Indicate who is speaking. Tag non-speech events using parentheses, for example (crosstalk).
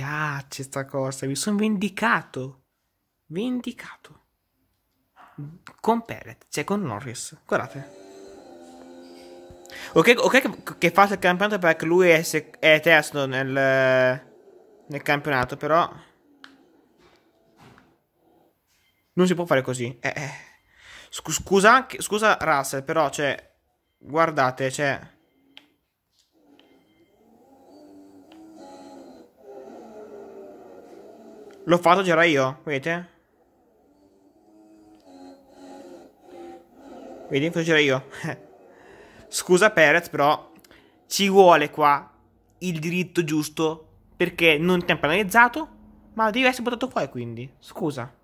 Speaker 1: piace sta cosa, mi sono vendicato, vendicato con Peret, cioè con Norris, guardate. Ok, okay che, che faccia il campionato perché lui è, è terzo nel, nel campionato, però... Non si può fare così. Eh, eh. Scusa, scusa Russell, però, cioè... Guardate, cioè... L'ho fatto già io, vedete? Vedi, faccio girare io. (laughs) Scusa Perez, però ci vuole qua il diritto giusto perché non ti ha penalizzato, ma devi essere buttato fuori quindi. Scusa.